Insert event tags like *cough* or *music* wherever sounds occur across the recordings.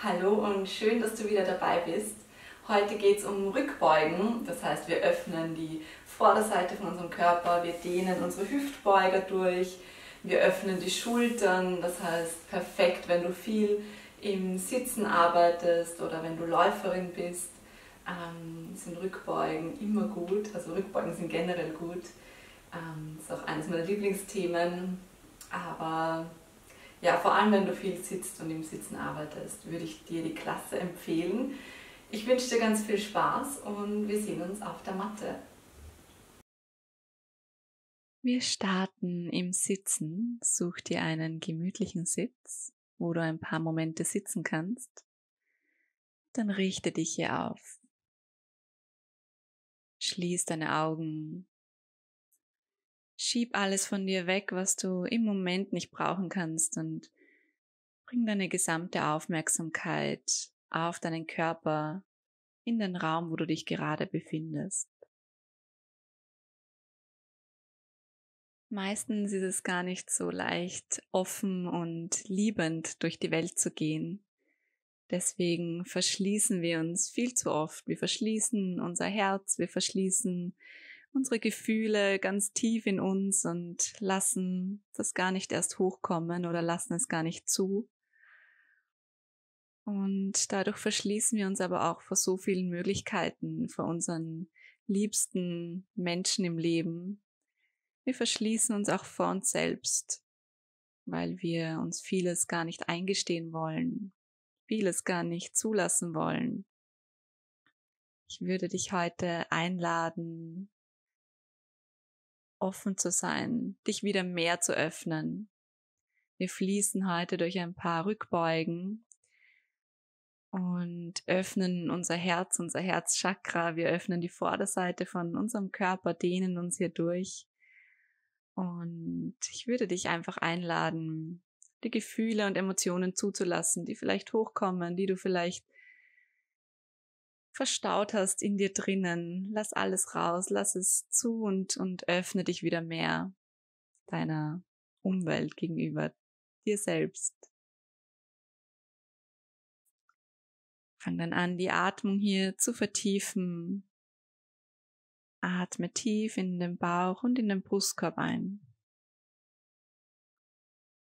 Hallo und schön, dass du wieder dabei bist. Heute geht es um Rückbeugen, das heißt wir öffnen die Vorderseite von unserem Körper, wir dehnen unsere Hüftbeuger durch, wir öffnen die Schultern, das heißt perfekt, wenn du viel im Sitzen arbeitest oder wenn du Läuferin bist, ähm, sind Rückbeugen immer gut, also Rückbeugen sind generell gut. Ähm, ist auch eines meiner Lieblingsthemen, aber ja, vor allem wenn du viel sitzt und im Sitzen arbeitest, würde ich dir die Klasse empfehlen. Ich wünsche dir ganz viel Spaß und wir sehen uns auf der Matte. Wir starten im Sitzen. Such dir einen gemütlichen Sitz, wo du ein paar Momente sitzen kannst. Dann richte dich hier auf. Schließ deine Augen Schieb alles von dir weg, was du im Moment nicht brauchen kannst und bring deine gesamte Aufmerksamkeit auf deinen Körper in den Raum, wo du dich gerade befindest. Meistens ist es gar nicht so leicht, offen und liebend durch die Welt zu gehen. Deswegen verschließen wir uns viel zu oft. Wir verschließen unser Herz, wir verschließen unsere Gefühle ganz tief in uns und lassen das gar nicht erst hochkommen oder lassen es gar nicht zu. Und dadurch verschließen wir uns aber auch vor so vielen Möglichkeiten, vor unseren liebsten Menschen im Leben. Wir verschließen uns auch vor uns selbst, weil wir uns vieles gar nicht eingestehen wollen, vieles gar nicht zulassen wollen. Ich würde dich heute einladen, offen zu sein, dich wieder mehr zu öffnen. Wir fließen heute durch ein paar Rückbeugen und öffnen unser Herz, unser Herzchakra. Wir öffnen die Vorderseite von unserem Körper, dehnen uns hier durch. Und ich würde dich einfach einladen, die Gefühle und Emotionen zuzulassen, die vielleicht hochkommen, die du vielleicht verstaut hast in dir drinnen. Lass alles raus, lass es zu und, und öffne dich wieder mehr deiner Umwelt gegenüber, dir selbst. Fang dann an, die Atmung hier zu vertiefen. Atme tief in den Bauch und in den Brustkorb ein.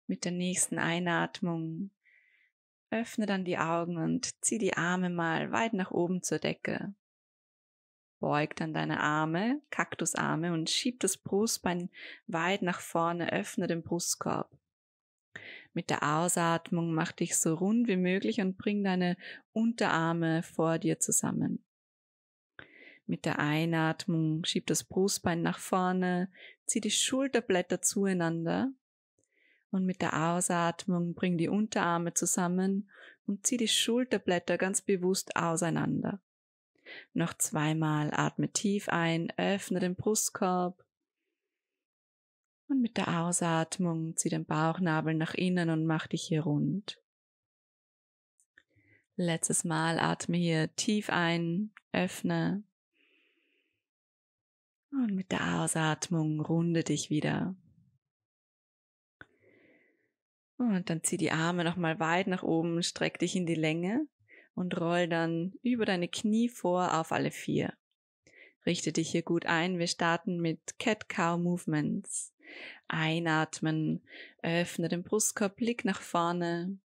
Mit der nächsten Einatmung Öffne dann die Augen und zieh die Arme mal weit nach oben zur Decke. Beug dann deine Arme, Kaktusarme und schieb das Brustbein weit nach vorne, öffne den Brustkorb. Mit der Ausatmung mach dich so rund wie möglich und bring deine Unterarme vor dir zusammen. Mit der Einatmung schieb das Brustbein nach vorne, zieh die Schulterblätter zueinander und mit der Ausatmung bring die Unterarme zusammen und zieh die Schulterblätter ganz bewusst auseinander. Noch zweimal atme tief ein, öffne den Brustkorb und mit der Ausatmung zieh den Bauchnabel nach innen und mach dich hier rund. Letztes Mal atme hier tief ein, öffne und mit der Ausatmung runde dich wieder. Und dann zieh die Arme nochmal weit nach oben, streck dich in die Länge und roll dann über deine Knie vor auf alle vier. Richte dich hier gut ein. Wir starten mit Cat-Cow Movements. Einatmen, öffne den Brustkorb, Blick nach vorne.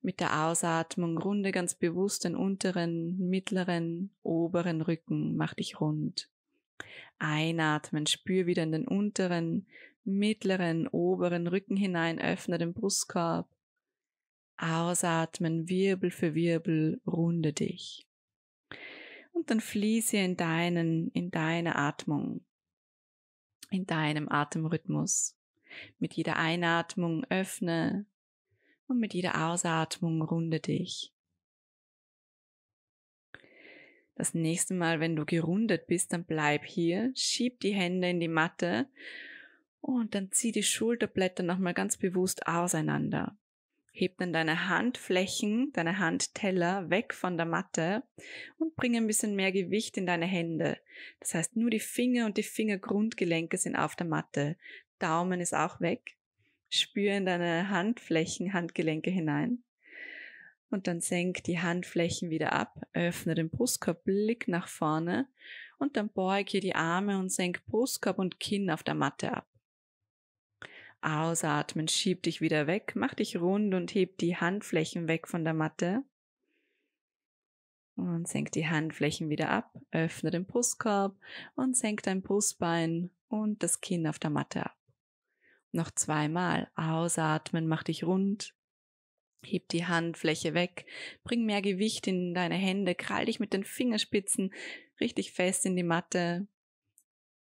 Mit der Ausatmung runde ganz bewusst den unteren, mittleren, oberen Rücken. Mach dich rund. Einatmen, spür wieder in den unteren, mittleren, oberen Rücken hinein, öffne den Brustkorb. Ausatmen, Wirbel für Wirbel, runde dich. Und dann fließe in deinen, in deine Atmung, in deinem Atemrhythmus. Mit jeder Einatmung öffne und mit jeder Ausatmung runde dich. Das nächste Mal, wenn du gerundet bist, dann bleib hier, schieb die Hände in die Matte Oh, und dann zieh die Schulterblätter nochmal ganz bewusst auseinander. Heb dann deine Handflächen, deine Handteller weg von der Matte und bringe ein bisschen mehr Gewicht in deine Hände. Das heißt, nur die Finger und die Fingergrundgelenke sind auf der Matte. Daumen ist auch weg. Spür in deine Handflächen, Handgelenke hinein. Und dann senk die Handflächen wieder ab, öffne den Brustkorb, Blick nach vorne und dann beug hier die Arme und senk Brustkorb und Kinn auf der Matte ab. Ausatmen, schieb dich wieder weg, mach dich rund und heb die Handflächen weg von der Matte. Und senk die Handflächen wieder ab, öffne den Brustkorb und senk dein Brustbein und das Kinn auf der Matte ab. Noch zweimal ausatmen, mach dich rund, Heb die Handfläche weg, bring mehr Gewicht in deine Hände, krall dich mit den Fingerspitzen richtig fest in die Matte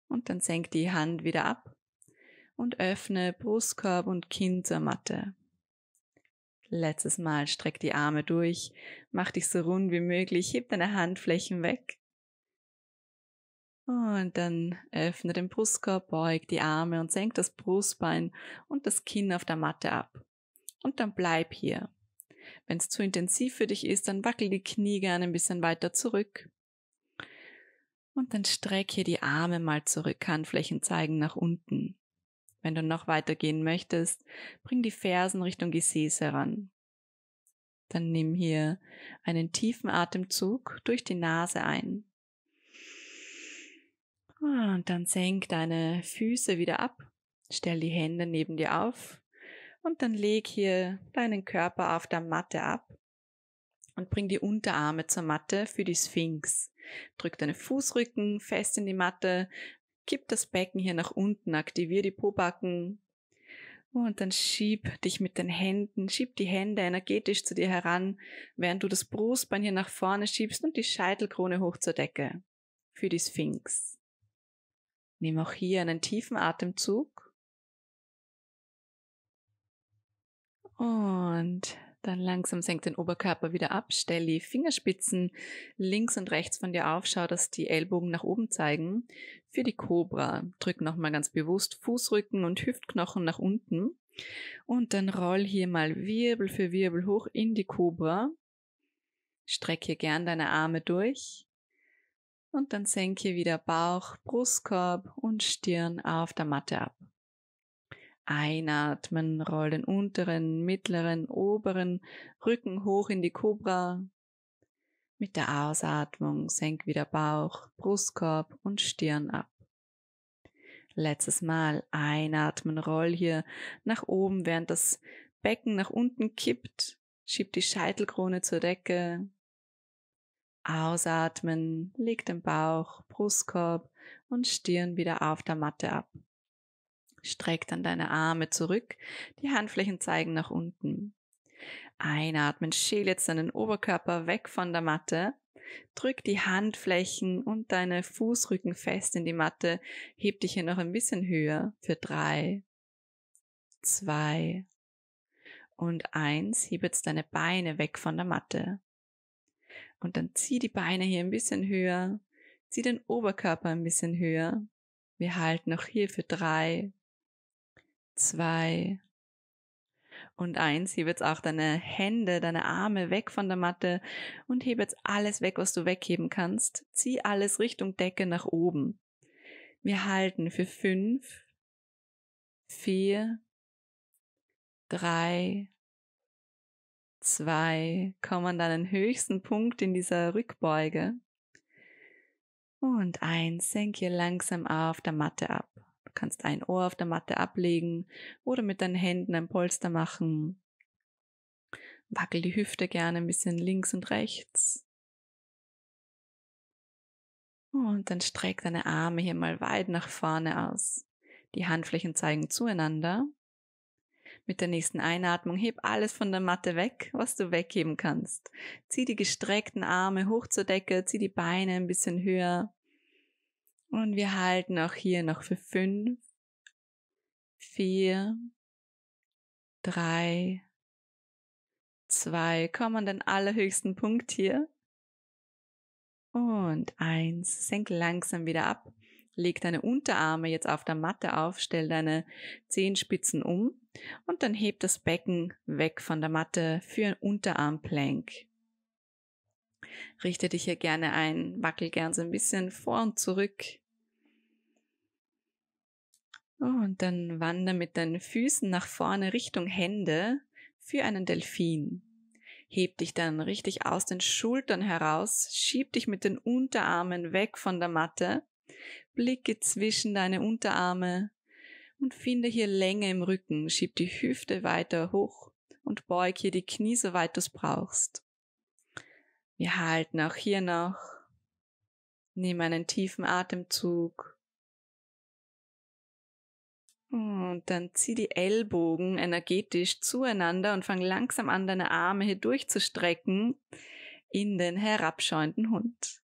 und dann senk die Hand wieder ab und öffne Brustkorb und Kinn zur Matte. Letztes Mal streck die Arme durch, mach dich so rund wie möglich, heb deine Handflächen weg. Und dann öffne den Brustkorb, beug die Arme und senk das Brustbein und das Kinn auf der Matte ab. Und dann bleib hier. Wenn es zu intensiv für dich ist, dann wackel die Knie gerne ein bisschen weiter zurück. Und dann streck hier die Arme mal zurück, Handflächen zeigen nach unten. Wenn du noch weiter gehen möchtest, bring die Fersen Richtung Gesäß heran. Dann nimm hier einen tiefen Atemzug durch die Nase ein. Und dann senk deine Füße wieder ab, stell die Hände neben dir auf und dann leg hier deinen Körper auf der Matte ab und bring die Unterarme zur Matte für die Sphinx. Drück deine Fußrücken fest in die Matte Gib das Becken hier nach unten, aktiviere die Pobacken. Und dann schieb dich mit den Händen, schieb die Hände energetisch zu dir heran, während du das Brustbein hier nach vorne schiebst und die Scheitelkrone hoch zur Decke. Für die Sphinx. Nimm auch hier einen tiefen Atemzug. Und dann langsam senk den Oberkörper wieder ab, stell die Fingerspitzen links und rechts von dir auf, schau, dass die Ellbogen nach oben zeigen. Für die Cobra drück nochmal ganz bewusst Fußrücken und Hüftknochen nach unten. Und dann roll hier mal Wirbel für Wirbel hoch in die Cobra. Strecke gern deine Arme durch. Und dann senke wieder Bauch, Brustkorb und Stirn auf der Matte ab. Einatmen, roll den unteren, mittleren, oberen Rücken hoch in die Cobra. Mit der Ausatmung senk wieder Bauch, Brustkorb und Stirn ab. Letztes Mal einatmen, roll hier nach oben, während das Becken nach unten kippt, schieb die Scheitelkrone zur Decke. Ausatmen, leg den Bauch, Brustkorb und Stirn wieder auf der Matte ab. Streck dann deine Arme zurück, die Handflächen zeigen nach unten. Einatmen, schäl jetzt deinen Oberkörper weg von der Matte, drück die Handflächen und deine Fußrücken fest in die Matte, heb dich hier noch ein bisschen höher für drei, zwei und eins, heb jetzt deine Beine weg von der Matte. Und dann zieh die Beine hier ein bisschen höher, zieh den Oberkörper ein bisschen höher. Wir halten noch hier für drei, zwei und eins. Hebe jetzt auch deine Hände, deine Arme weg von der Matte und hebe jetzt alles weg, was du wegheben kannst. Zieh alles Richtung Decke nach oben. Wir halten für fünf, vier, drei, zwei. Komm an deinen höchsten Punkt in dieser Rückbeuge. Und eins, senk hier langsam auf der Matte ab kannst ein Ohr auf der Matte ablegen oder mit deinen Händen ein Polster machen. Wackel die Hüfte gerne ein bisschen links und rechts. Und dann streck deine Arme hier mal weit nach vorne aus. Die Handflächen zeigen zueinander. Mit der nächsten Einatmung heb alles von der Matte weg, was du wegheben kannst. Zieh die gestreckten Arme hoch zur Decke, zieh die Beine ein bisschen höher. Und wir halten auch hier noch für fünf, vier, drei, zwei. Komm an den allerhöchsten Punkt hier. Und eins. Senk langsam wieder ab. Leg deine Unterarme jetzt auf der Matte auf, stell deine Zehenspitzen um und dann heb das Becken weg von der Matte für ein Unterarmplank richte dich hier gerne ein, wackel gern so ein bisschen vor und zurück. Oh, und dann wander mit deinen Füßen nach vorne Richtung Hände für einen Delfin. Heb dich dann richtig aus den Schultern heraus, schieb dich mit den Unterarmen weg von der Matte, blicke zwischen deine Unterarme und finde hier Länge im Rücken, schieb die Hüfte weiter hoch und beug hier die Knie, soweit du es brauchst. Wir halten auch hier noch. Nehmen einen tiefen Atemzug. Und dann zieh die Ellbogen energetisch zueinander und fang langsam an, deine Arme hier durchzustrecken in den herabschauenden Hund.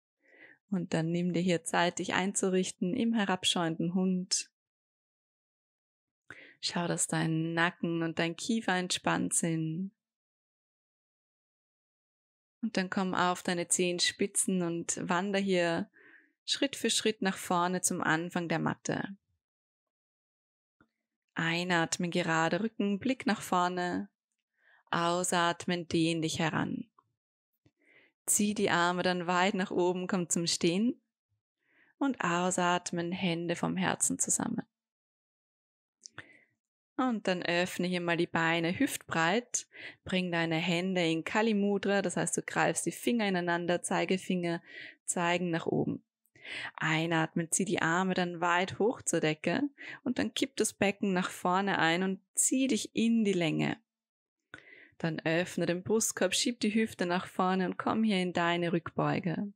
Und dann nimm dir hier Zeit, dich einzurichten im herabschauenden Hund. Schau, dass dein Nacken und dein Kiefer entspannt sind. Und dann komm auf deine Zehenspitzen und wander hier Schritt für Schritt nach vorne zum Anfang der Matte. Einatmen gerade Rücken, Blick nach vorne. Ausatmen, dehn dich heran. Zieh die Arme dann weit nach oben, komm zum Stehen. Und ausatmen, Hände vom Herzen zusammen. Und dann öffne hier mal die Beine hüftbreit, bring deine Hände in Kali Mudra, das heißt du greifst die Finger ineinander, Zeigefinger zeigen nach oben. Einatmen, zieh die Arme dann weit hoch zur Decke und dann kipp das Becken nach vorne ein und zieh dich in die Länge. Dann öffne den Brustkorb, schieb die Hüfte nach vorne und komm hier in deine Rückbeuge.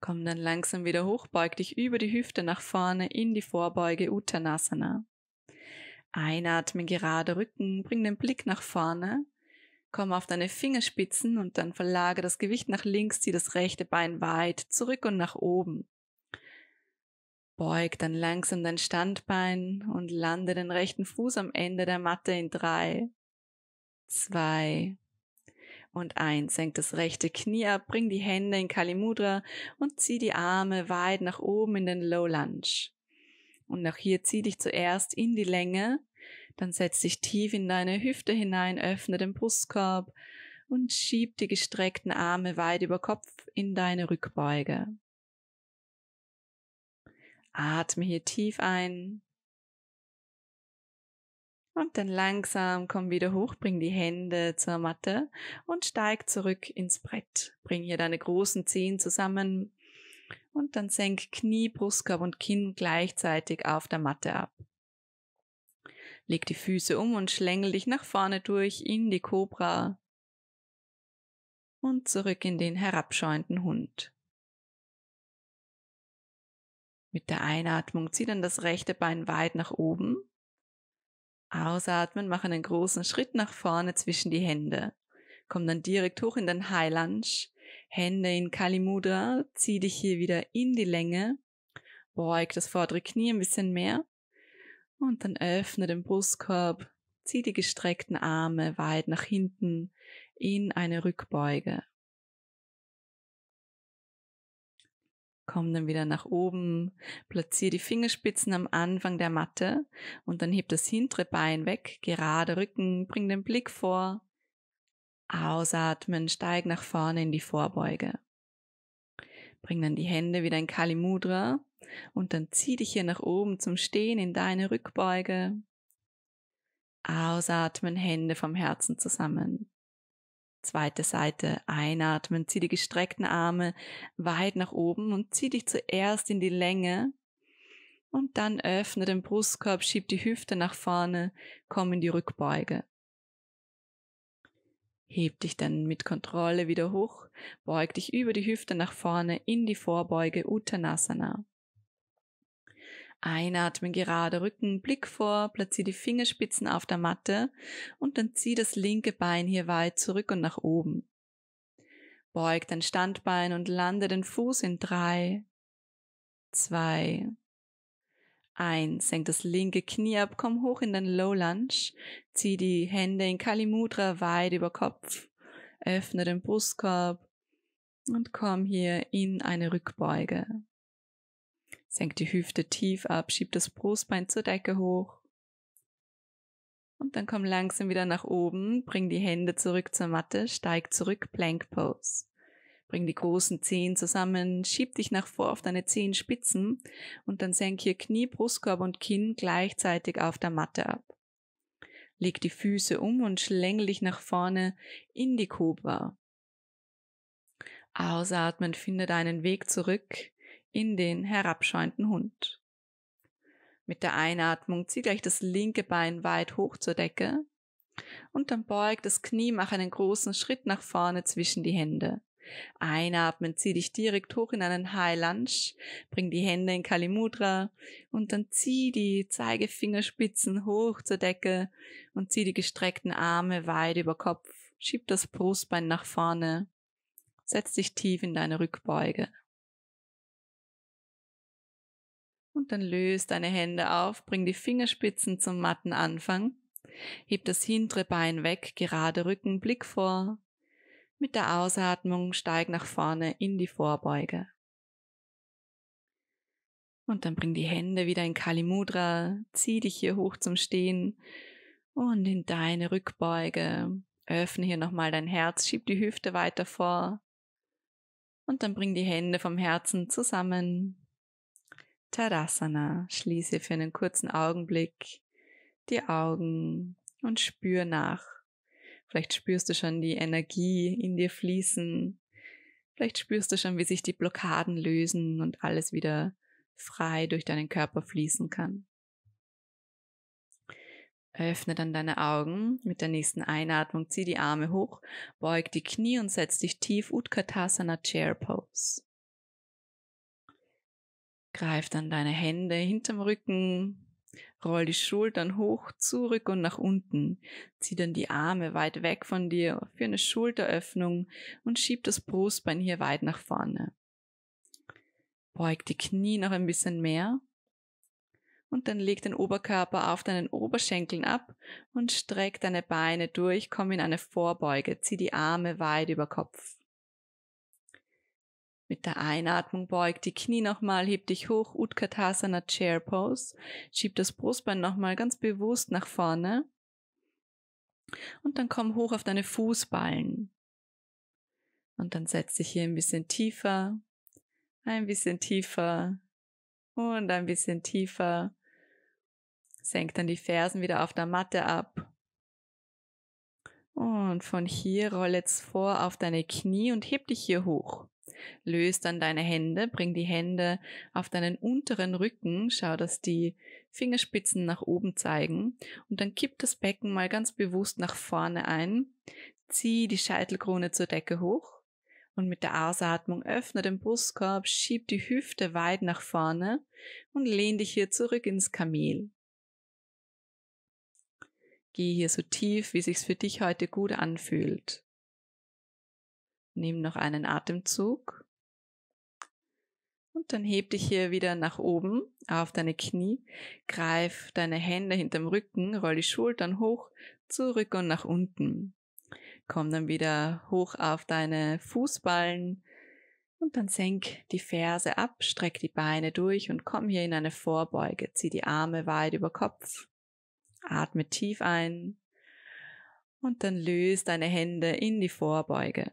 Komm dann langsam wieder hoch, beug dich über die Hüfte nach vorne in die Vorbeuge Uttanasana. Einatmen, gerade Rücken, bring den Blick nach vorne, komm auf deine Fingerspitzen und dann verlagere das Gewicht nach links, zieh das rechte Bein weit zurück und nach oben. Beug dann langsam dein Standbein und lande den rechten Fuß am Ende der Matte in drei, zwei, und ein, senk das rechte Knie ab, bring die Hände in Kalimudra und zieh die Arme weit nach oben in den Low Lunge. Und auch hier zieh dich zuerst in die Länge, dann setz dich tief in deine Hüfte hinein, öffne den Brustkorb und schieb die gestreckten Arme weit über Kopf in deine Rückbeuge. Atme hier tief ein und dann langsam komm wieder hoch, bring die Hände zur Matte und steig zurück ins Brett. Bring hier deine großen Zehen zusammen und dann senk Knie, Brustkorb und Kinn gleichzeitig auf der Matte ab. Leg die Füße um und schlängel dich nach vorne durch in die Cobra und zurück in den herabscheuenden Hund. Mit der Einatmung zieh dann das rechte Bein weit nach oben Ausatmen, mach einen großen Schritt nach vorne zwischen die Hände. Komm dann direkt hoch in den High Lunge. Hände in Kalimudra, zieh dich hier wieder in die Länge. Beug das vordere Knie ein bisschen mehr. Und dann öffne den Brustkorb, zieh die gestreckten Arme weit nach hinten in eine Rückbeuge. komm dann wieder nach oben, platziere die Fingerspitzen am Anfang der Matte und dann heb das hintere Bein weg, gerade Rücken, bring den Blick vor, ausatmen, steig nach vorne in die Vorbeuge. Bring dann die Hände wieder in Kalimudra und dann zieh dich hier nach oben zum Stehen in deine Rückbeuge. Ausatmen, Hände vom Herzen zusammen. Zweite Seite einatmen, zieh die gestreckten Arme weit nach oben und zieh dich zuerst in die Länge und dann öffne den Brustkorb, schieb die Hüfte nach vorne, komm in die Rückbeuge. Heb dich dann mit Kontrolle wieder hoch, beug dich über die Hüfte nach vorne in die Vorbeuge Uttanasana. Einatmen, gerade Rücken, Blick vor, platziere die Fingerspitzen auf der Matte und dann zieh das linke Bein hier weit zurück und nach oben. Beug dein Standbein und lande den Fuß in drei, zwei, eins. Senk das linke Knie ab, komm hoch in den Low Lunge, zieh die Hände in Kalimudra weit über Kopf, öffne den Brustkorb und komm hier in eine Rückbeuge. Senk die Hüfte tief ab, schieb das Brustbein zur Decke hoch. Und dann komm langsam wieder nach oben, bring die Hände zurück zur Matte, steig zurück, Plank Pose. Bring die großen Zehen zusammen, schieb dich nach vor auf deine Zehenspitzen und dann senk hier Knie, Brustkorb und Kinn gleichzeitig auf der Matte ab. Leg die Füße um und schlängel dich nach vorne in die Cobra. Ausatmen, finde deinen Weg zurück in den herabscheuenden Hund. Mit der Einatmung zieh gleich das linke Bein weit hoch zur Decke und dann beug das Knie, mach einen großen Schritt nach vorne zwischen die Hände. Einatmen, zieh dich direkt hoch in einen High Lunge, bring die Hände in Kalimudra und dann zieh die Zeigefingerspitzen hoch zur Decke und zieh die gestreckten Arme weit über Kopf, schieb das Brustbein nach vorne, setz dich tief in deine Rückbeuge. und dann löst deine Hände auf, bring die Fingerspitzen zum matten Anfang, heb das hintere Bein weg, gerade Rücken, Blick vor. Mit der Ausatmung steig nach vorne in die Vorbeuge. Und dann bring die Hände wieder in Kalimudra, zieh dich hier hoch zum Stehen und in deine Rückbeuge. Öffne hier nochmal dein Herz, schieb die Hüfte weiter vor. Und dann bring die Hände vom Herzen zusammen, Tadasana. Schließe für einen kurzen Augenblick die Augen und spür nach. Vielleicht spürst du schon die Energie in dir fließen. Vielleicht spürst du schon, wie sich die Blockaden lösen und alles wieder frei durch deinen Körper fließen kann. Öffne dann deine Augen mit der nächsten Einatmung, zieh die Arme hoch, beug die Knie und setz dich tief Utkatasana Chair Pose. Greif dann deine Hände hinterm Rücken, roll die Schultern hoch, zurück und nach unten. Zieh dann die Arme weit weg von dir für eine Schulteröffnung und schieb das Brustbein hier weit nach vorne. Beug die Knie noch ein bisschen mehr und dann leg den Oberkörper auf deinen Oberschenkeln ab und streck deine Beine durch, komm in eine Vorbeuge, zieh die Arme weit über Kopf. Mit der Einatmung beugt die Knie nochmal, hebt dich hoch, Utkatasana Chair Pose. Schieb das Brustbein nochmal ganz bewusst nach vorne. Und dann komm hoch auf deine Fußballen. Und dann setz dich hier ein bisschen tiefer, ein bisschen tiefer und ein bisschen tiefer. Senk dann die Fersen wieder auf der Matte ab. Und von hier roll jetzt vor auf deine Knie und heb dich hier hoch. Löse dann deine Hände, bring die Hände auf deinen unteren Rücken, schau, dass die Fingerspitzen nach oben zeigen und dann kipp das Becken mal ganz bewusst nach vorne ein, zieh die Scheitelkrone zur Decke hoch und mit der Ausatmung öffne den Brustkorb, schieb die Hüfte weit nach vorne und lehn dich hier zurück ins Kamel. Geh hier so tief, wie sich's für dich heute gut anfühlt. Nimm noch einen Atemzug. Und dann heb dich hier wieder nach oben auf deine Knie, greif deine Hände hinterm Rücken, roll die Schultern hoch, zurück und nach unten. Komm dann wieder hoch auf deine Fußballen und dann senk die Ferse ab, streck die Beine durch und komm hier in eine Vorbeuge. Zieh die Arme weit über Kopf. Atme tief ein und dann löse deine Hände in die Vorbeuge.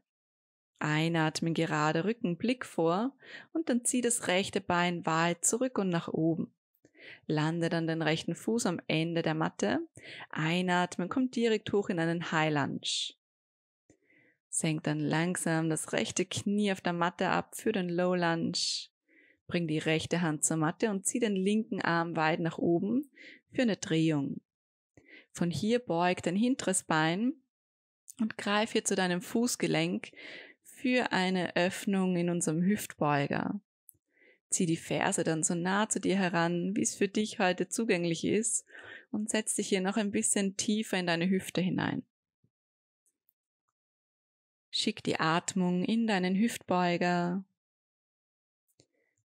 Einatmen gerade Rücken, Blick vor und dann zieh das rechte Bein weit zurück und nach oben. Lande dann den rechten Fuß am Ende der Matte. Einatmen, kommt direkt hoch in einen High Lunge. Senk dann langsam das rechte Knie auf der Matte ab für den Low Lunge. Bring die rechte Hand zur Matte und zieh den linken Arm weit nach oben für eine Drehung. Von hier beug dein hinteres Bein und greif hier zu deinem Fußgelenk für eine Öffnung in unserem Hüftbeuger. Zieh die Ferse dann so nah zu dir heran, wie es für dich heute zugänglich ist und setz dich hier noch ein bisschen tiefer in deine Hüfte hinein. Schick die Atmung in deinen Hüftbeuger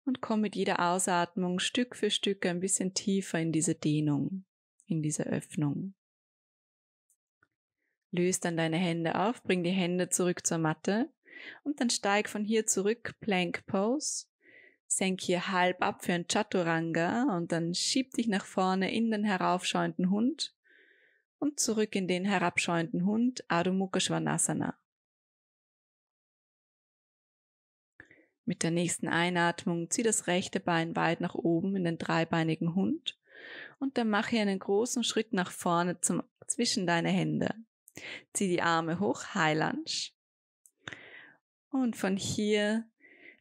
und komm mit jeder Ausatmung Stück für Stück ein bisschen tiefer in diese Dehnung, in diese Öffnung. Löst dann deine Hände auf, bring die Hände zurück zur Matte und dann steig von hier zurück, Plank Pose. Senk hier halb ab für ein Chaturanga und dann schieb dich nach vorne in den heraufschauenden Hund und zurück in den herabschauenden Hund, Adho Mukha Svanasana. Mit der nächsten Einatmung zieh das rechte Bein weit nach oben in den dreibeinigen Hund und dann mach hier einen großen Schritt nach vorne zum, zwischen deine Hände. Zieh die Arme hoch, High Lunge. Und von hier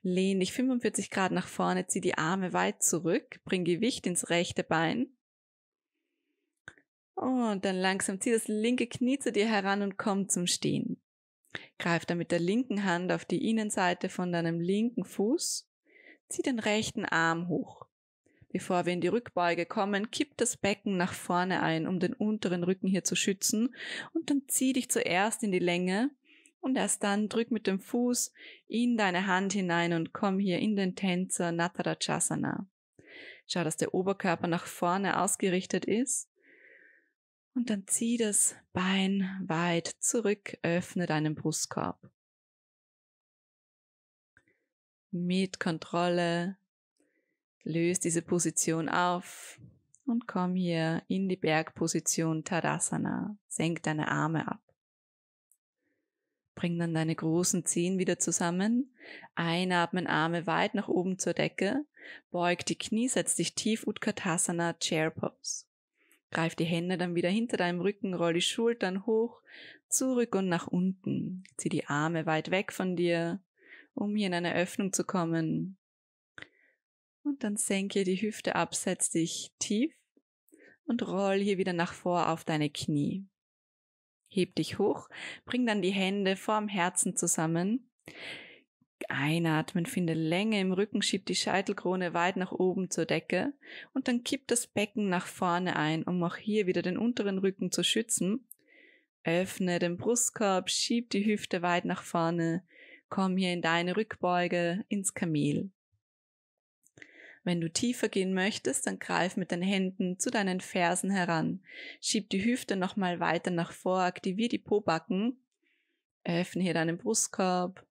lehn dich 45 Grad nach vorne, zieh die Arme weit zurück, bring Gewicht ins rechte Bein. Und dann langsam zieh das linke Knie zu dir heran und komm zum Stehen. Greif dann mit der linken Hand auf die Innenseite von deinem linken Fuß, zieh den rechten Arm hoch. Bevor wir in die Rückbeuge kommen, kipp das Becken nach vorne ein, um den unteren Rücken hier zu schützen und dann zieh dich zuerst in die Länge und erst dann drück mit dem Fuß in deine Hand hinein und komm hier in den Tänzer Natarajasana. Schau, dass der Oberkörper nach vorne ausgerichtet ist. Und dann zieh das Bein weit zurück, öffne deinen Brustkorb. Mit Kontrolle löst diese Position auf und komm hier in die Bergposition Tadasana. Senk deine Arme ab. Bring dann deine großen Zehen wieder zusammen. Einatmen, Arme weit nach oben zur Decke. Beug die Knie, setz dich tief Utkatasana Chair Pose. Greif die Hände dann wieder hinter deinem Rücken, roll die Schultern hoch, zurück und nach unten. Zieh die Arme weit weg von dir, um hier in eine Öffnung zu kommen. Und dann senke die Hüfte ab, setz dich tief und roll hier wieder nach vor auf deine Knie heb dich hoch, bring dann die Hände vorm Herzen zusammen. Einatmen, finde Länge im Rücken, schieb die Scheitelkrone weit nach oben zur Decke und dann kipp das Becken nach vorne ein, um auch hier wieder den unteren Rücken zu schützen. Öffne den Brustkorb, schieb die Hüfte weit nach vorne, komm hier in deine Rückbeuge, ins Kamel. Wenn du tiefer gehen möchtest, dann greif mit den Händen zu deinen Fersen heran. Schieb die Hüfte nochmal weiter nach vor, aktivier die Pobacken, öffne hier deinen Brustkorb.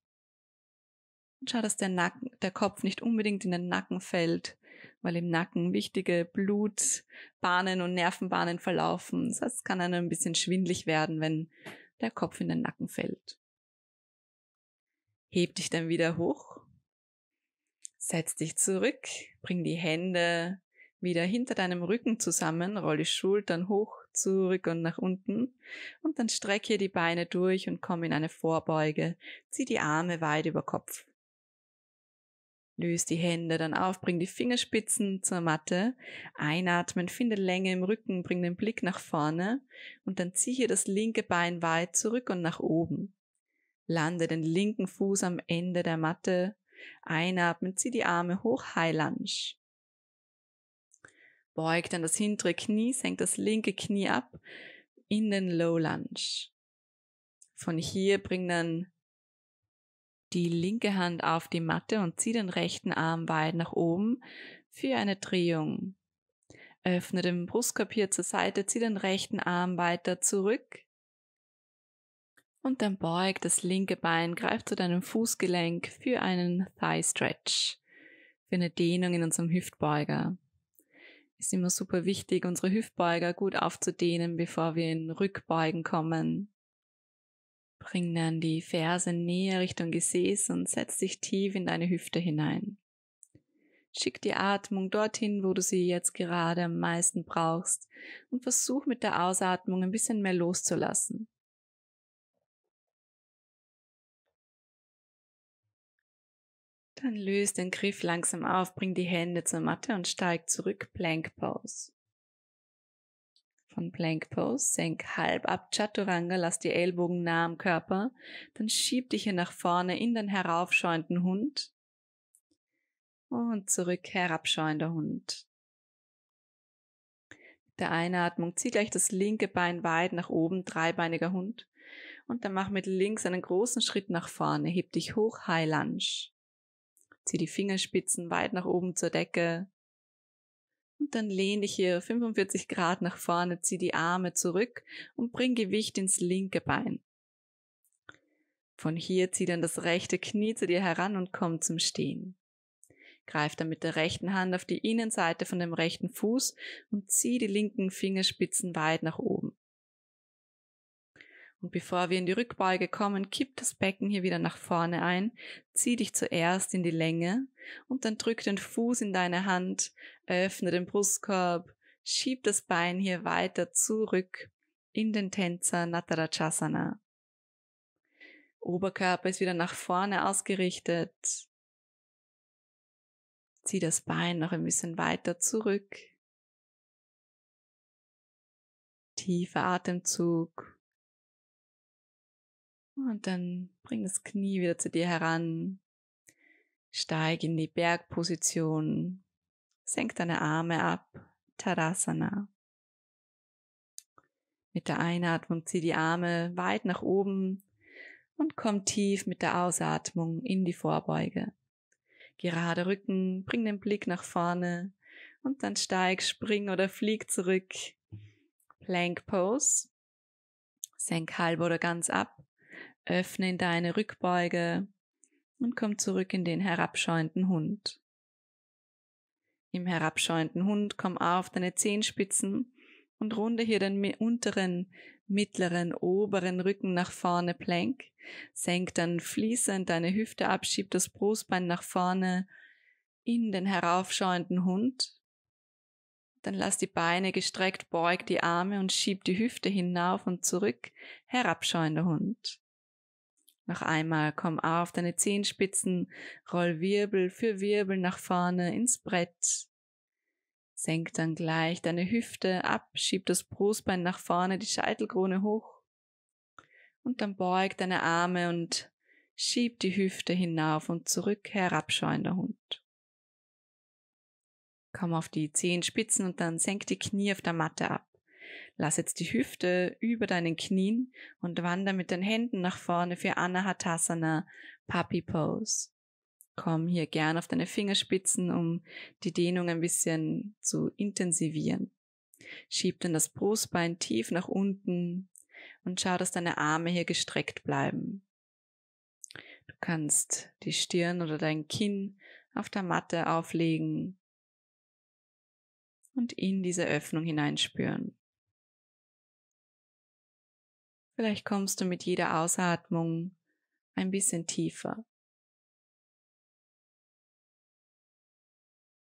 Und schau, dass der Nacken, der Kopf nicht unbedingt in den Nacken fällt, weil im Nacken wichtige Blutbahnen und Nervenbahnen verlaufen. Das kann einem ein bisschen schwindlig werden, wenn der Kopf in den Nacken fällt. Heb dich dann wieder hoch Setz dich zurück, bring die Hände wieder hinter deinem Rücken zusammen, roll die Schultern hoch, zurück und nach unten und dann strecke die Beine durch und komm in eine Vorbeuge, zieh die Arme weit über Kopf. Löse die Hände dann auf, bring die Fingerspitzen zur Matte, einatmen, finde Länge im Rücken, bring den Blick nach vorne und dann zieh hier das linke Bein weit zurück und nach oben. Lande den linken Fuß am Ende der Matte, Einatmen, zieh die Arme hoch, High Lunge. Beug dann das hintere Knie, senk das linke Knie ab in den Low Lunge. Von hier bring dann die linke Hand auf die Matte und zieh den rechten Arm weit nach oben für eine Drehung. Öffne den Brustkorb hier zur Seite, zieh den rechten Arm weiter zurück und dann beug das linke Bein, greif zu deinem Fußgelenk für einen Thigh Stretch, für eine Dehnung in unserem Hüftbeuger. Ist immer super wichtig, unsere Hüftbeuger gut aufzudehnen, bevor wir in Rückbeugen kommen. Bring dann die Ferse näher Richtung Gesäß und setz dich tief in deine Hüfte hinein. Schick die Atmung dorthin, wo du sie jetzt gerade am meisten brauchst und versuch mit der Ausatmung ein bisschen mehr loszulassen. Dann löse den Griff langsam auf, bring die Hände zur Matte und steig zurück, Plank Pose. Von Plank Pose senk halb ab Chaturanga, lass die Ellbogen nah am Körper, dann schieb dich hier nach vorne in den heraufscheuenden Hund und zurück herabscheuender Hund. Mit der Einatmung zieh gleich das linke Bein weit nach oben, dreibeiniger Hund und dann mach mit links einen großen Schritt nach vorne, heb dich hoch, High Lunge. Zieh die Fingerspitzen weit nach oben zur Decke. Und dann lehn dich hier 45 Grad nach vorne, zieh die Arme zurück und bring Gewicht ins linke Bein. Von hier zieh dann das rechte Knie zu dir heran und komm zum Stehen. Greif dann mit der rechten Hand auf die Innenseite von dem rechten Fuß und zieh die linken Fingerspitzen weit nach oben. Und bevor wir in die Rückbeuge kommen, kipp das Becken hier wieder nach vorne ein, zieh dich zuerst in die Länge und dann drück den Fuß in deine Hand, öffne den Brustkorb, schieb das Bein hier weiter zurück in den Tänzer Natarajasana. Oberkörper ist wieder nach vorne ausgerichtet. Zieh das Bein noch ein bisschen weiter zurück. Tiefer Atemzug. Und dann bring das Knie wieder zu dir heran. Steig in die Bergposition. Senk deine Arme ab. Tadasana. Mit der Einatmung zieh die Arme weit nach oben und komm tief mit der Ausatmung in die Vorbeuge. Gerade Rücken, bring den Blick nach vorne und dann steig, spring oder flieg zurück. Plank Pose. Senk halb oder ganz ab Öffne in deine Rückbeuge und komm zurück in den herabschauenden Hund. Im herabschauenden Hund komm auf deine Zehenspitzen und runde hier den unteren, mittleren, oberen Rücken nach vorne plank. Senk dann fließend deine Hüfte ab, schieb das Brustbein nach vorne in den heraufschauenden Hund. Dann lass die Beine gestreckt, beug die Arme und schieb die Hüfte hinauf und zurück, herabschauender Hund. Noch einmal, komm auf deine Zehenspitzen, roll Wirbel für Wirbel nach vorne ins Brett. Senk dann gleich deine Hüfte ab, schieb das Brustbein nach vorne, die Scheitelkrone hoch. Und dann beug deine Arme und schieb die Hüfte hinauf und zurück, herabschauender Hund. Komm auf die Zehenspitzen und dann senk die Knie auf der Matte ab. Lass jetzt die Hüfte über deinen Knien und wander mit den Händen nach vorne für Anahatasana Puppy Pose. Komm hier gern auf deine Fingerspitzen, um die Dehnung ein bisschen zu intensivieren. Schieb dann das Brustbein tief nach unten und schau, dass deine Arme hier gestreckt bleiben. Du kannst die Stirn oder dein Kinn auf der Matte auflegen und in diese Öffnung hineinspüren. Vielleicht kommst du mit jeder Ausatmung ein bisschen tiefer.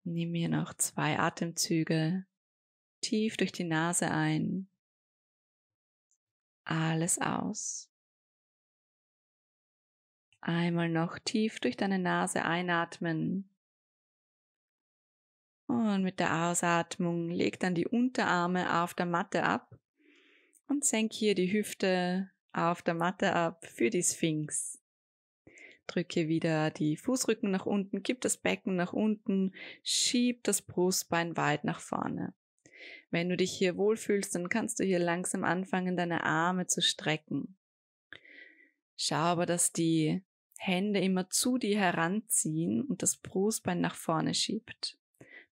Nimm mir noch zwei Atemzüge tief durch die Nase ein. Alles aus. Einmal noch tief durch deine Nase einatmen. Und mit der Ausatmung leg dann die Unterarme auf der Matte ab und senk hier die Hüfte auf der Matte ab für die Sphinx. Drücke wieder die Fußrücken nach unten, gib das Becken nach unten, schieb das Brustbein weit nach vorne. Wenn du dich hier wohlfühlst, dann kannst du hier langsam anfangen, deine Arme zu strecken. Schau aber, dass die Hände immer zu dir heranziehen und das Brustbein nach vorne schiebt.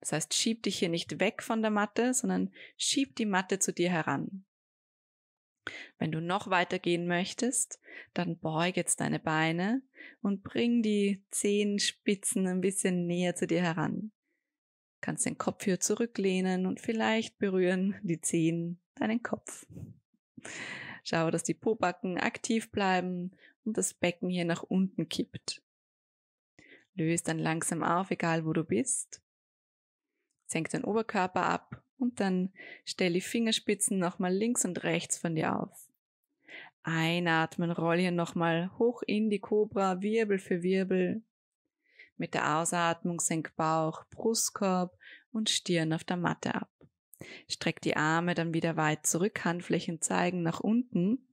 Das heißt, schieb dich hier nicht weg von der Matte, sondern schieb die Matte zu dir heran. Wenn du noch weiter gehen möchtest, dann beuge jetzt deine Beine und bring die Zehenspitzen ein bisschen näher zu dir heran. Kannst den Kopf hier zurücklehnen und vielleicht berühren die Zehen deinen Kopf. Schau, dass die Pobacken aktiv bleiben und das Becken hier nach unten kippt. Löse dann langsam auf, egal wo du bist. Senk den Oberkörper ab und dann stell die Fingerspitzen nochmal links und rechts von dir auf. Einatmen, roll hier nochmal hoch in die Cobra, Wirbel für Wirbel. Mit der Ausatmung senk Bauch, Brustkorb und Stirn auf der Matte ab. Streck die Arme dann wieder weit zurück, Handflächen zeigen nach unten.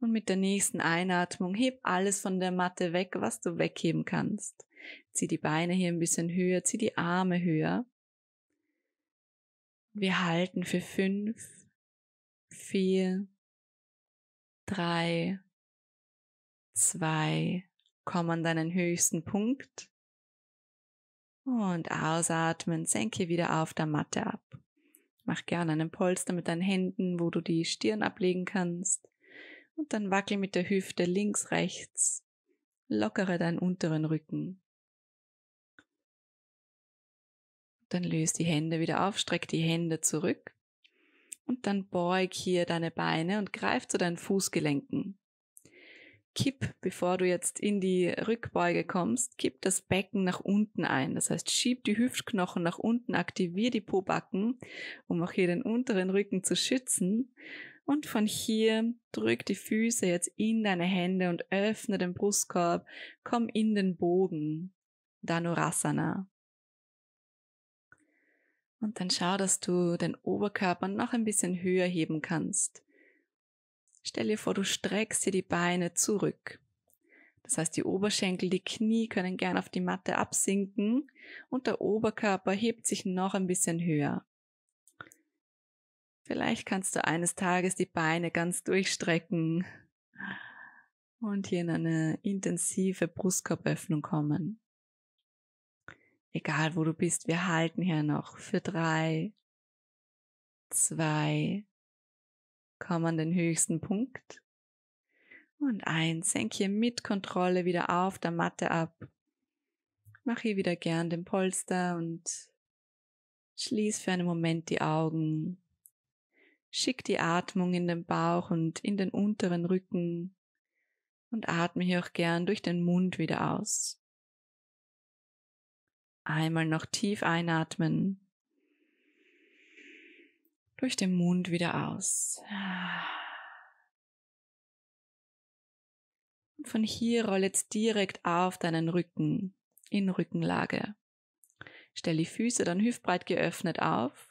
Und mit der nächsten Einatmung heb alles von der Matte weg, was du wegheben kannst. Zieh die Beine hier ein bisschen höher, zieh die Arme höher. Wir halten für fünf, vier, drei, zwei. Komm an deinen höchsten Punkt. Und ausatmen, senke wieder auf der Matte ab. Mach gerne einen Polster mit deinen Händen, wo du die Stirn ablegen kannst. Und dann wackel mit der Hüfte links, rechts. Lockere deinen unteren Rücken. Dann löse die Hände wieder auf, streck die Hände zurück und dann beug hier deine Beine und greif zu deinen Fußgelenken. Kipp, bevor du jetzt in die Rückbeuge kommst, kipp das Becken nach unten ein. Das heißt, schieb die Hüftknochen nach unten, aktivier die Pobacken, um auch hier den unteren Rücken zu schützen. Und von hier drück die Füße jetzt in deine Hände und öffne den Brustkorb. Komm in den Bogen. Danurasana. Und dann schau, dass du den Oberkörper noch ein bisschen höher heben kannst. Stell dir vor, du streckst dir die Beine zurück. Das heißt, die Oberschenkel, die Knie können gern auf die Matte absinken und der Oberkörper hebt sich noch ein bisschen höher. Vielleicht kannst du eines Tages die Beine ganz durchstrecken und hier in eine intensive Brustkorböffnung kommen. Egal wo du bist, wir halten hier noch für drei, zwei, komm an den höchsten Punkt und eins, senk hier mit Kontrolle wieder auf der Matte ab. Mach hier wieder gern den Polster und schließ für einen Moment die Augen. Schick die Atmung in den Bauch und in den unteren Rücken und atme hier auch gern durch den Mund wieder aus. Einmal noch tief einatmen. Durch den Mund wieder aus. Und von hier roll jetzt direkt auf deinen Rücken in Rückenlage. Stell die Füße dann hüftbreit geöffnet auf.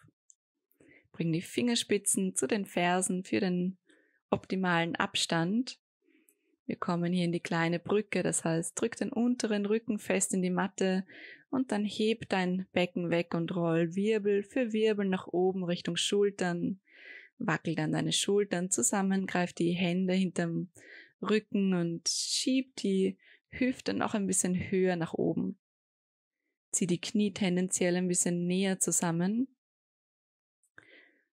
Bring die Fingerspitzen zu den Fersen für den optimalen Abstand. Wir kommen hier in die kleine Brücke, das heißt, drück den unteren Rücken fest in die Matte und dann heb dein Becken weg und roll Wirbel für Wirbel nach oben Richtung Schultern. Wackel dann deine Schultern zusammen, greif die Hände hinterm Rücken und schieb die Hüfte noch ein bisschen höher nach oben. Zieh die Knie tendenziell ein bisschen näher zusammen.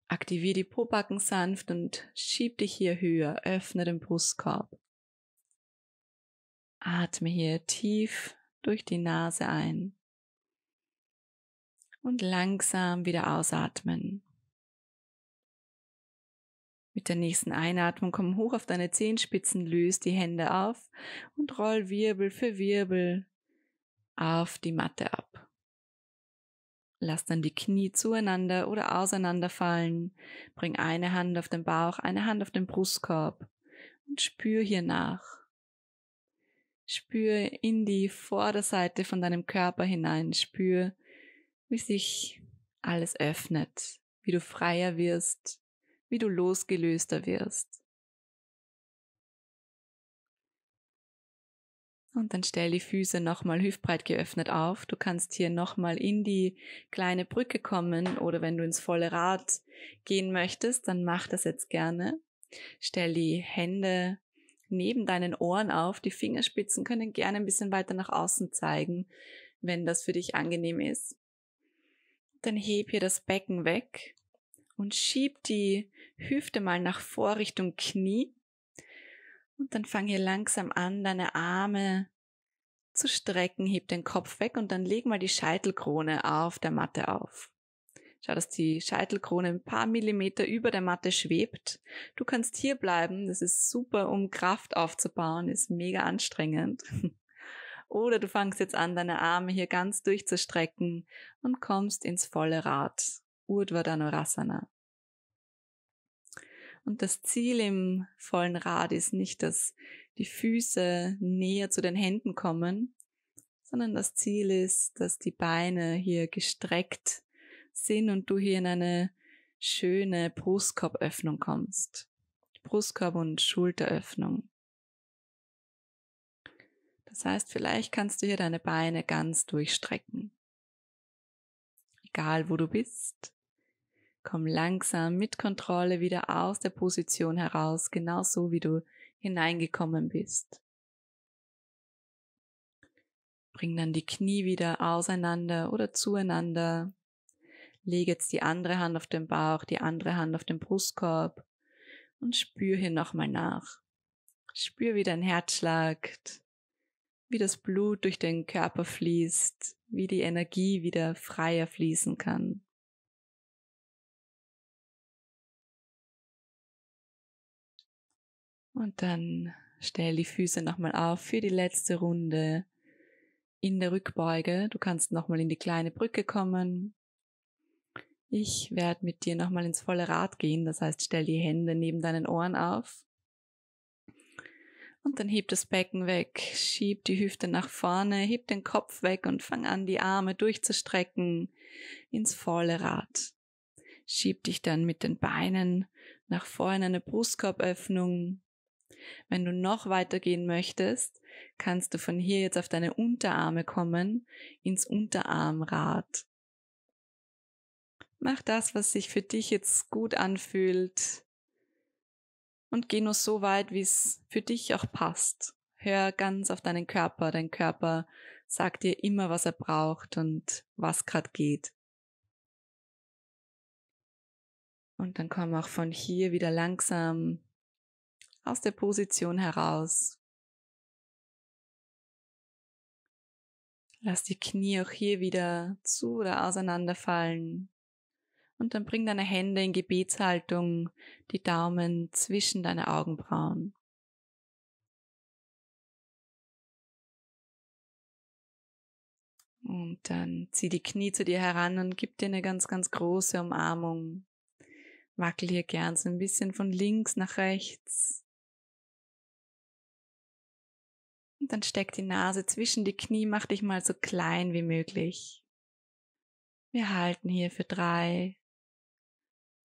Aktiviere die Pobacken sanft und schieb dich hier höher, öffne den Brustkorb. Atme hier tief durch die Nase ein und langsam wieder ausatmen. Mit der nächsten Einatmung komm hoch auf deine Zehenspitzen, löst die Hände auf und roll Wirbel für Wirbel auf die Matte ab. Lass dann die Knie zueinander oder auseinanderfallen. Bring eine Hand auf den Bauch, eine Hand auf den Brustkorb und spür hier nach. Spür in die Vorderseite von deinem Körper hinein. Spür, wie sich alles öffnet, wie du freier wirst, wie du losgelöster wirst. Und dann stell die Füße nochmal hüftbreit geöffnet auf. Du kannst hier nochmal in die kleine Brücke kommen oder wenn du ins volle Rad gehen möchtest, dann mach das jetzt gerne. Stell die Hände neben deinen Ohren auf. Die Fingerspitzen können gerne ein bisschen weiter nach außen zeigen, wenn das für dich angenehm ist. Dann heb hier das Becken weg und schieb die Hüfte mal nach vor Richtung Knie. Und dann fang hier langsam an, deine Arme zu strecken, heb den Kopf weg und dann leg mal die Scheitelkrone auf der Matte auf. Schau, dass die Scheitelkrone ein paar Millimeter über der Matte schwebt. Du kannst hier bleiben. Das ist super, um Kraft aufzubauen. Ist mega anstrengend. *laughs* Oder du fangst jetzt an, deine Arme hier ganz durchzustrecken und kommst ins volle Rad. Urdhva Und das Ziel im vollen Rad ist nicht, dass die Füße näher zu den Händen kommen, sondern das Ziel ist, dass die Beine hier gestreckt sind und du hier in eine schöne Brustkorböffnung kommst. Brustkorb- und Schulteröffnung. Das heißt, vielleicht kannst du hier deine Beine ganz durchstrecken. Egal wo du bist, komm langsam mit Kontrolle wieder aus der Position heraus, genauso wie du hineingekommen bist. Bring dann die Knie wieder auseinander oder zueinander. Lege jetzt die andere Hand auf den Bauch, die andere Hand auf den Brustkorb und spür hier nochmal nach. Spür, wie dein Herz schlagt, wie das Blut durch den Körper fließt, wie die Energie wieder freier fließen kann. Und dann stell die Füße nochmal auf für die letzte Runde in der Rückbeuge. Du kannst nochmal in die kleine Brücke kommen ich werde mit dir nochmal ins volle Rad gehen, das heißt, stell die Hände neben deinen Ohren auf. Und dann heb das Becken weg, schieb die Hüfte nach vorne, heb den Kopf weg und fang an, die Arme durchzustrecken ins volle Rad. Schieb dich dann mit den Beinen nach vorne in eine Brustkorböffnung. Wenn du noch weiter gehen möchtest, kannst du von hier jetzt auf deine Unterarme kommen, ins Unterarmrad. Mach das, was sich für dich jetzt gut anfühlt und geh nur so weit, wie es für dich auch passt. Hör ganz auf deinen Körper. Dein Körper sagt dir immer, was er braucht und was gerade geht. Und dann komm auch von hier wieder langsam aus der Position heraus. Lass die Knie auch hier wieder zu oder auseinanderfallen. Und dann bring deine Hände in Gebetshaltung, die Daumen zwischen deine Augenbrauen. Und dann zieh die Knie zu dir heran und gib dir eine ganz, ganz große Umarmung. Wackel hier gern so ein bisschen von links nach rechts. Und dann steck die Nase zwischen die Knie, mach dich mal so klein wie möglich. Wir halten hier für drei,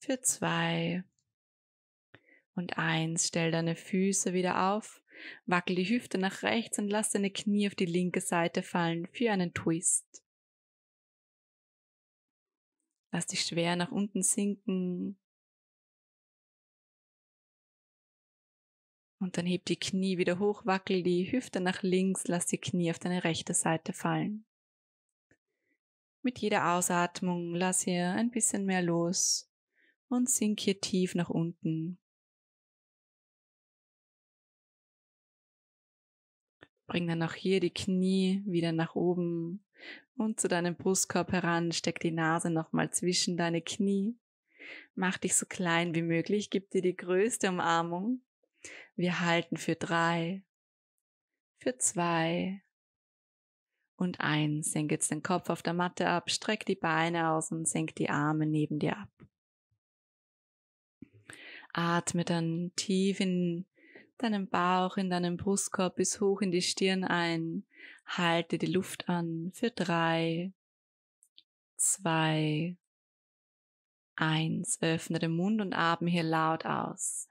für zwei und eins. Stell deine Füße wieder auf, wackel die Hüfte nach rechts und lass deine Knie auf die linke Seite fallen für einen Twist. Lass dich schwer nach unten sinken. Und dann heb die Knie wieder hoch, wackel die Hüfte nach links, lass die Knie auf deine rechte Seite fallen. Mit jeder Ausatmung lass hier ein bisschen mehr los und sink hier tief nach unten. Bring dann auch hier die Knie wieder nach oben und zu deinem Brustkorb heran. Steck die Nase nochmal zwischen deine Knie. Mach dich so klein wie möglich. Gib dir die größte Umarmung. Wir halten für drei, für zwei und eins. Senk jetzt den Kopf auf der Matte ab, streck die Beine aus und senk die Arme neben dir ab. Atme dann tief in deinen Bauch, in deinen Brustkorb bis hoch in die Stirn ein. Halte die Luft an für drei, zwei, eins. Öffne den Mund und atme hier laut aus.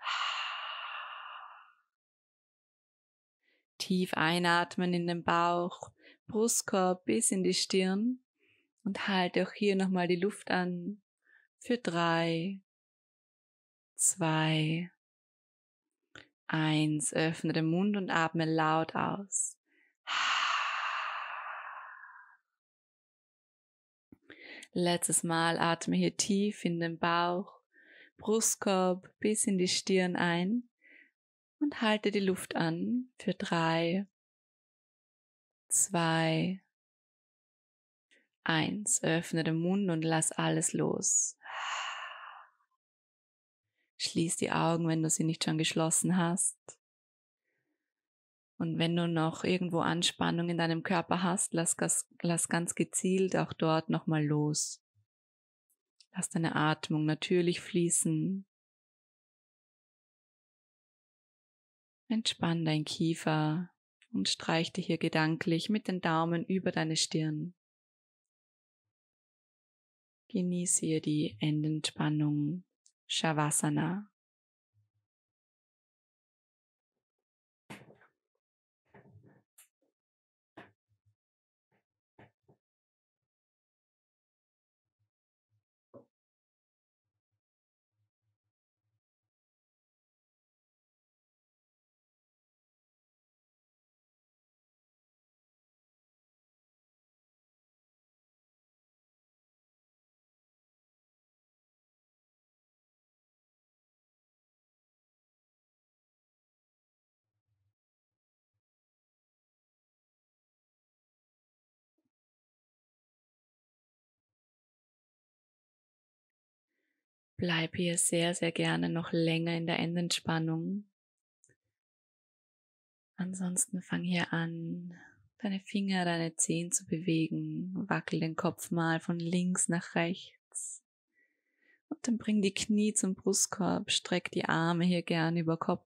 Tief einatmen in den Bauch, Brustkorb bis in die Stirn und halte auch hier nochmal die Luft an für drei, zwei, eins. Öffne den Mund und atme laut aus. Letztes Mal atme hier tief in den Bauch, Brustkorb bis in die Stirn ein und halte die Luft an für drei, zwei, eins. Öffne den Mund und lass alles los. Schließ die Augen, wenn du sie nicht schon geschlossen hast. Und wenn du noch irgendwo Anspannung in deinem Körper hast, lass, lass ganz gezielt auch dort nochmal los. Lass deine Atmung natürlich fließen. Entspann dein Kiefer und streich dich hier gedanklich mit den Daumen über deine Stirn. Genieße hier die Endentspannung Shavasana. Bleib hier sehr, sehr gerne noch länger in der Endentspannung. Ansonsten fang hier an, deine Finger, deine Zehen zu bewegen. Wackel den Kopf mal von links nach rechts. Und dann bring die Knie zum Brustkorb, streck die Arme hier gern über Kopf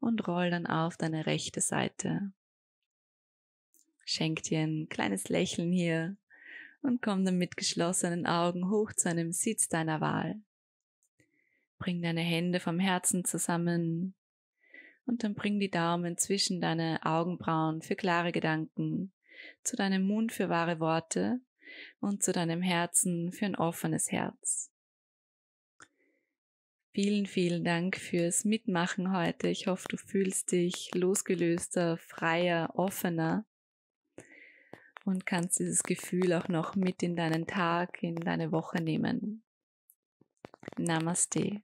und roll dann auf deine rechte Seite. Schenk dir ein kleines Lächeln hier und komm dann mit geschlossenen Augen hoch zu einem Sitz deiner Wahl. Bring deine Hände vom Herzen zusammen und dann bring die Daumen zwischen deine Augenbrauen für klare Gedanken, zu deinem Mund für wahre Worte und zu deinem Herzen für ein offenes Herz. Vielen, vielen Dank fürs Mitmachen heute. Ich hoffe, du fühlst dich losgelöster, freier, offener und kannst dieses Gefühl auch noch mit in deinen Tag, in deine Woche nehmen. Namaste.